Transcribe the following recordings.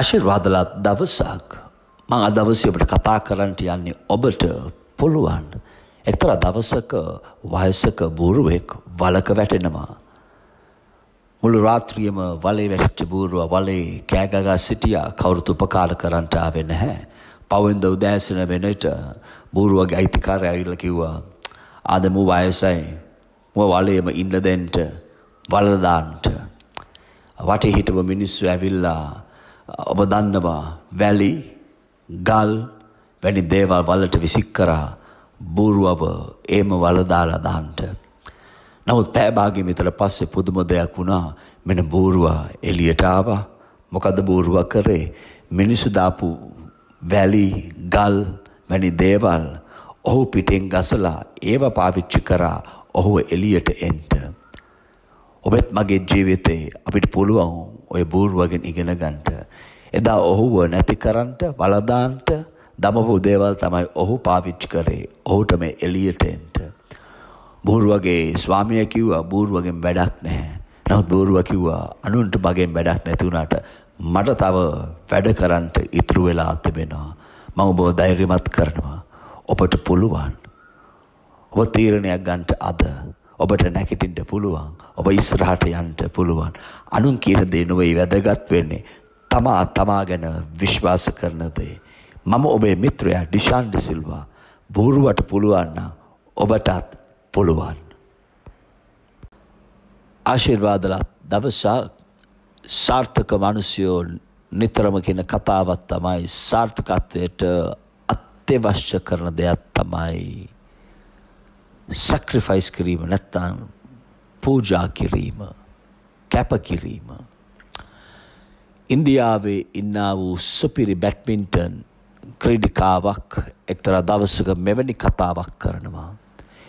ආශිර්වාදලත් දවසක් මං අද දවසේ ඔබට කතා කරන්නට යන්නේ ඔබට පුළුවන් එක්තරා දවසක වයසක බූරුවෙක් වලක වැටෙනවා මුළු රාත්‍රියම වලේ වැටිච්ච බූරුවා වලේ කෑගගා සිටියා කවුරුත් උපකාර කරන්නට ආවේ නැහැ පවෙන්ද උදෑසන වෙනට බූරුවගේ අයිතිකාරය ඇවිල්ලා කිව්වා ආද මු වයසයි මම වලේම ඉන්න දෙන්න වලදාන්ට වටේ හිටපු මිනිස්සු ඇවිල්ලා ඔබ දන්නවා වැලි ගල් වැනි දේවල් වලට විසික් කරා බූරුවව ඒම වලදාලා දාන්ට. නමුත් පෑබාගේ විතර පස්සේ පුදුම දෙයක් වුණා මෙන බූරුවා එළියට ආවා. මොකද බූරුවා කරේ මිනිසු දාපු වැලි ගල් වැනි දේවල් ඔහු පිටෙන් ගසලා ඒව පාවිච්චි කරා ඔහුව එළියට එන්ට. ඔබත් මගේ ජීවිතේ අපිට පුළුවන් ඔය බූර්වගෙන් ඉගෙන ගන්නට. එදා ඔහුව නැති කරන්නට වලදාන්ට දමපු දේවල් තමයි ඔහු පාවිච්චි කරේ. ඔහුට මේ එළියට එන්න. බූර්වගේ ස්වාමියා කිව්වා බූර්වගෙන් වැඩක් නැහැ. නමුත් බූර්ව කිව්වා අනුන්ට මගෙන් වැඩක් නැති වුණාට මට තව වැඩ කරන්න ඉතුරු වෙලා තිබෙනවා. මම ඔබව ධෛර්යමත් කරනවා. ඔබට පුළුවන්. ඔබ තීරණයක් ගන්නට අද ඔබට නැගිටින්න පුළුවන්. ඔබ ඉස්සරහට යන්න පුළුවන්. අනුන් කියන දේ නෙවෙයි වැදගත් වෙන්නේ. තමා තමා ගැන විශ්වාස කරන දේ. මම ඔබේ මිත්‍රයා ඩිෂාන් ඩිසිල්වා. බෝරුවට පුළුවන් නම් ඔබටත් පුළුවන්. ආශිර්වාදලා දවසා සාර්ථක මිනිසයෝ නිතරම කියන කතාවක් තමයි සාර්ථකත්වයට අත්‍යවශ්‍ය කරන දෙයක් තමයි සැක්‍රිෆයිස් කිරීම නැත්තම් පූජා කිරීම කැප කිරීම ඉන්දියාවේ ඉන්නා වූ සුපිරි බැට්මින්ටන් ක්‍රීඩිකාවක් එක්තරා දවසක මෙවැනි කතාවක් කරනවා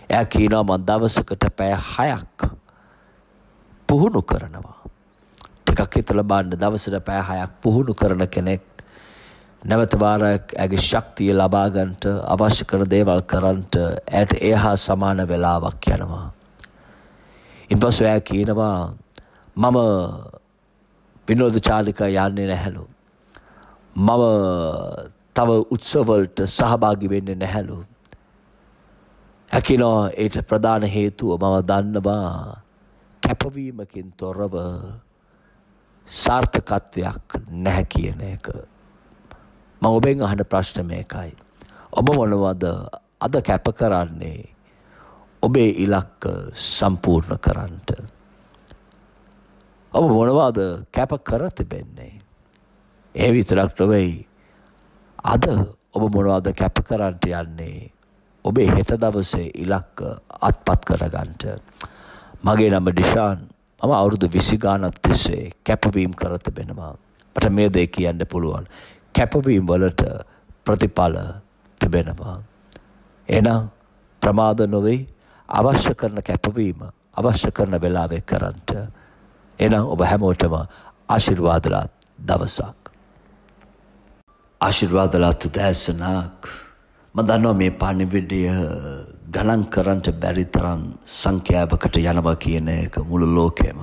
එයා කියනවා මං දවසකට පැය හයක් පුහුණු කරනවා ටිකක් හිතලා බලන්න දවසට පැය හයක් පුහුණු කරන කෙනෙක් නැවත වාරයක් ඇගේ ශක්තිය ලබාගන්ට අවශ්‍ය කර දේවල් කරන්ට ඇයට එහා සමාන වෙලාවක් යනවා. ඉන් පසු ඇය කියනවා මම විනෝධ චාලික යන්නේ නැහැලු. මම තව උත්සවලට සහභාගි වෙන්න නැහැලු. හැකිනෝ ඒට ප්‍රධාන හේතුව මම දන්නවා කැපවීමකින් තොරව සාර්ථකත්වයක් නැහැ කියන එක. මම ඔබෙන් අහන ප්‍රශ්න මේකයි. ඔබ මොනවද අද කැප කරන්නේ ඔබේ ඉලක්ක සම්පූර්ණ කරන්නට. ඔබ මොනවාද කැප කර තිබෙන්නේ. ඒ විතරක් නොවෙයි අද ඔබ මොනවාද කැප කරන්නට යන්නේ ඔබේ හෙට දවසේ ඉලක්ක අත්පත් කරගන්නට. මගේ නම ඩිෂාන් මම අවුරුදු විසි ගානක් තිස්සේ කැපවීම් කර තිබෙනවා. මට මේ දේ කියන්න පුළුවන්. කැපවීම් වලට ප්‍රතිඵල තිබෙනවා. එනම් ප්‍රමාද නොවෙයි අවශ්‍ය කරන කැපවීම අවශ්‍ය කරන වෙලාවේ කරන්ට එනම් ඔබ හැමෝටම ආශිර්වාදලා දවසක්. ආශිර්වාදලා තුදෑසනක් මදන්නවා මේ පානිවිඩිය ගණන් කරන්ට බැරි තරම් සංඛ්‍යාවකට යනවා කියන එක මුළු ලෝකෙම.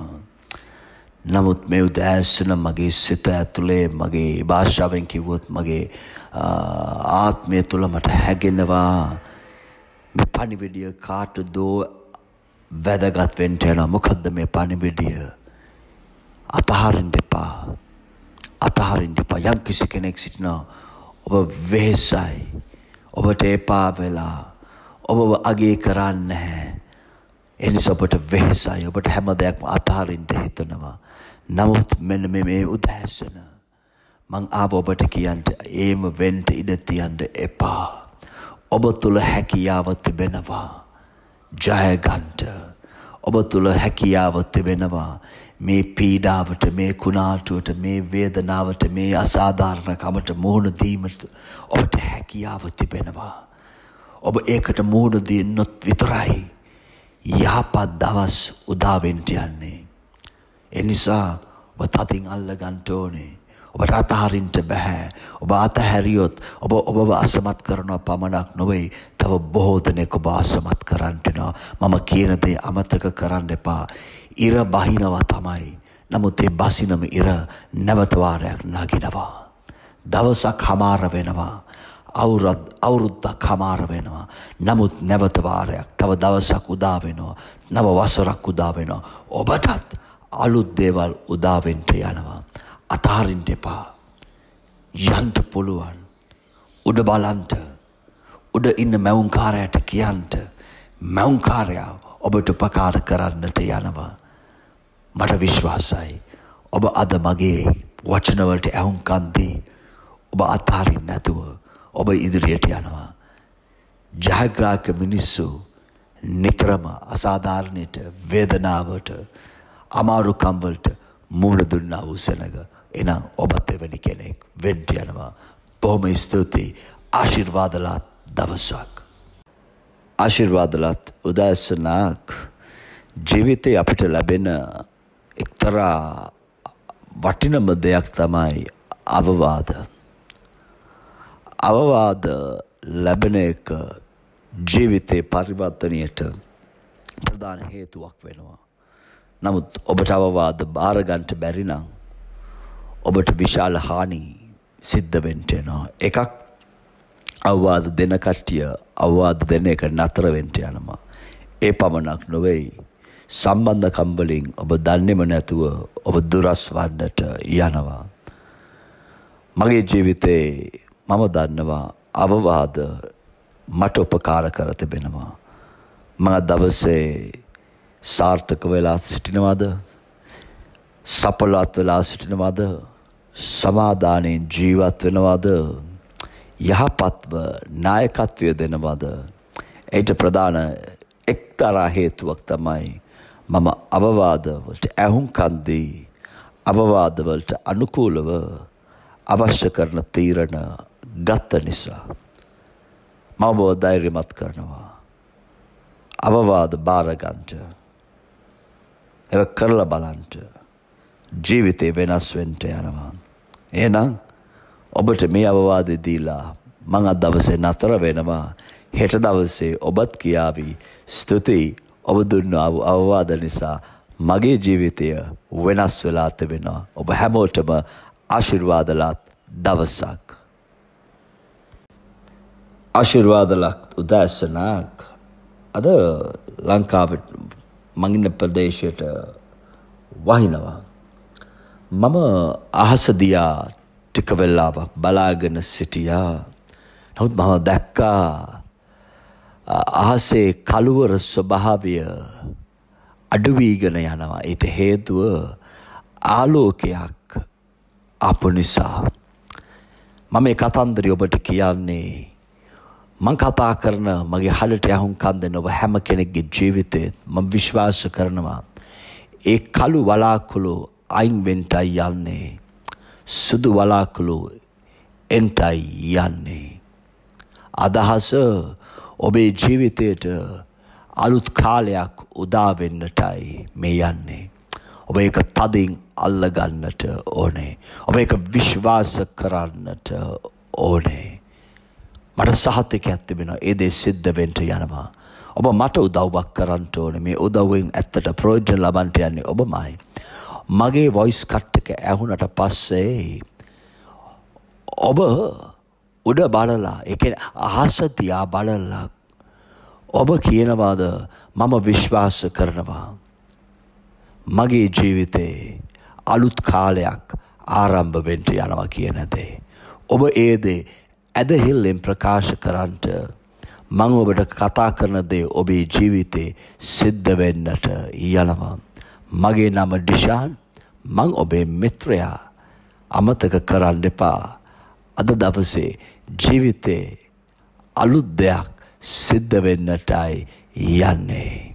නමුත් මේ උදෑසන මගේ සිත ඇතුලේ මගේ භාෂාවෙන් කිව්වොත් මගේ ආත්මය තුළ මට හැගෙනවා මේ පණිවිඩිය කාට දෝ වැදගත් වෙන්න යනවා මොකද්ද මේ පණිවිඩිය අතහරින්න එපා අතහරින්න එපා යම් කිසි කෙනෙක් සිටිනවා ඔබ වෙහෙසයි ඔබට එපා වෙලා ඔබව අගේ කරන්නේ නැහැ එනිසා ඔබට වෙහෙසයි ඔබට හැම දෙයක්ම අතහරින්න හිතනවා. නමුත් මෙන්න මේ උදෑසන මං ආව ඔබට කියන්න ඒම වෙන්න ඉඩ තියන්න එපා. ඔබ තුල හැකියාව තිබෙනවා. ජය ගන්න. ඔබ තුල හැකියාව තිබෙනවා. මේ පීඩාවට මේ කුණාටුවට මේ වේදනාවට මේ අසාධාරණකමට මුහුණ දීමට ඔබට හැකියාව තිබෙනවා. ඔබ ඒකට මුහුණ දෙන්නොත් විතරයි යහපත් දවස් උදාවෙන්ට යන්නේ. එනිසා ඔබ තතින් අල්ල ගන්ට ඕනේ. ඔබට අතහරින්ට බැහැ. ඔබ අතහැරියොත් ඔබ ඔබව අසමත් කරනවා පමණක් නොවෙයි. තව බොහෝ දෙනෙක් ඔබ අසමත් කරන්ටනවා. මම කියන දේ අමතක කරන්න එපා. ඉර බහිනවා තමයි. නමුත් ඒ බසිනම ඉර නැවත වාරයක් නගිනවා. දවසක් හමාර වෙනවා. අවුරුද්ද අවුරුද්දක් හමාර වෙනවා. නමුත් නැවත වාරයක් තව දවසක් උදා වෙනවා. නව වසරක් උදා වෙනවා. ඔබටත් අලුත් දේවල් උදා වෙන්න යනවා. අතහරින්න එපා. යන්න පුළුවන්. උඩ බලන්න. උඩ ඉන්න මවුන්කාරයාට කියන්න. මවුන්කාරයා ඔබට උපකාර කරන්නට යනවා. මට විශ්වාසයි. ඔබ අද මගේ වචනවලට ඇහුම්කන් දී ඔබ අතහරින්න නැතුව ඔබ ඉදිරියට යනවා. ජයග්‍රාහක මිනිස්සු නිතරම අසාධාරණයට වේදනාවට අමාරුකම්වලට මූුණ දුන්නා වූ සැනග එනම් ඔබත් එවැනි කෙනෙක් වෙන්ට යනවා. බොහොම ස්තුතියි ආශිර්වාදලාත් දවසක්. ආශිර්වාදලත් උදෑසනක් ජීවිතය අපිට ලැබෙන එක්තරා වටිනම දෙයක් තමයි අවවාදත්. අවවාද ලැබෙන එක ජීවිතේ පරිවර්තනයට ප්‍රධාන හේතුවක් වෙනවා. නමුත් ඔබට අවවාද බාරගන්ට බැරිනම් ඔබට විශාල හානි සිද්ධවෙන්ටයනවා. එකක් අවවාද දෙන කට්ටිය අවවාද දෙන එක නතරවෙන්ට යනවා. ඒ පමණක් නොවෙයි සම්බන්ධ කම්බලින් ඔබ දන්නෙම නැතුව ඔබ දුරස් වන්නට යනවා. මගේ ජීවිතේ මම දන්නවා අවවාද මට උපකාර කර තිබෙනවා. මම දවසේ සාර්ථක වෙලා සිටිනවද? සඵලවත් වෙලා සිටිනවද? සමාදානයෙන් ජීවත් වෙනවද? යහපත්ව නායකත්වය දෙනවද? ඒට ප්‍රධාන එක්තරා හේතුවක් තමයි මම අවවාදවලට ඇහුම්කන් දී අවවාදවලට අනුකූලව අවශ්‍ය කරන තීරණ ගත්ත නිසා මම බව ධෛර්යමත් කරනවා අවවාද බාරගන්ට එව කරලා බලන්ට ජීවිතේ වෙනස් වෙන්ට යනවා එහෙනම් ඔබට මේ අවවාද දීලා මං අද දවසේ නතර වෙනවා හෙට දවසේ ඔබත් කියාවි ස්තුතියි ඔබ දුන්නා වූ අවවාද නිසා මගේ ජීවිතය වෙනස් වෙලා තිබෙනවා ඔබ හැමෝටම ආශිර්වාදලත් දවසක් ආශිර්වාද ලක් උදෑසනක් අද ලංකාවට මගින්න ප්‍රදේශයට වහිනවා. මම අහසදියා ටික වෙල්ලාවක් බලාගෙන සිටියා. නමුත් මම දැක්කා අහසේ කළුවර ස්වභාවය අඩුවීගෙන යනවා. ඊට හේතුව ආලෝකයක් අප නිසා. මම මේ කතන්දරය ඔබට කියන්නේ මං කතා කරන මගේ හලට යහුම්කන් දෙන්න ඔබ හැම කෙනෙක්ගේ ජීවිතේ මම විශ්වාස කරනවා ඒ කළු වලාකුළු අයින් වෙන්ටයි යන්නේ සුදු වලාකුළු එන්ටයි යන්නේ අදහස ඔබේ ජීවිතයට අලුත් කාලයක් උදාවෙන්නටයි මේ යන්නේ. ඔබ එක තදින් අල්ලගන්නට ඕනේ. ඔබ එක විශ්වාස කරන්නට ඕනේ. මට සහතිකයක් තිබෙනවා ඒ දේ සිද්ධ වෙන්න යනවා. ඔබ මට උදව්වක් කරන්න ඕනේ මේ උදව්වෙන් ඇත්තට ප්‍රයෝජන ලබන්න යන්නේ ඔබමයි. මගේ වොයිස් කට් එක ඇහුනට පස්සේ ඔබ උඩ බලලා ඒ කියන්නේ අහස තියා බලලා ඔබ කියනවාද මම විශ්වාස කරනවා මගේ ජීවිතේ අලුත් කාලයක් ආරම්භ වෙන්න යනවා කියන දේ. ඔබ ඒ දේ ඇදහිල්ලෙන් ප්‍රකාශ කරන්නට මං ඔබට කතා කරන දේ ඔබේ ජීවිතේ සිද්ධ වෙන්නට යනවා. මගේ නම ඩිෂාන් මං ඔබේ මිත්‍රයා අමතක කරන්න එපා. අද දවසේ ජීවිතේ අලුත් දෙයක් සිද්ධ වෙන්නටයි යන්නේ.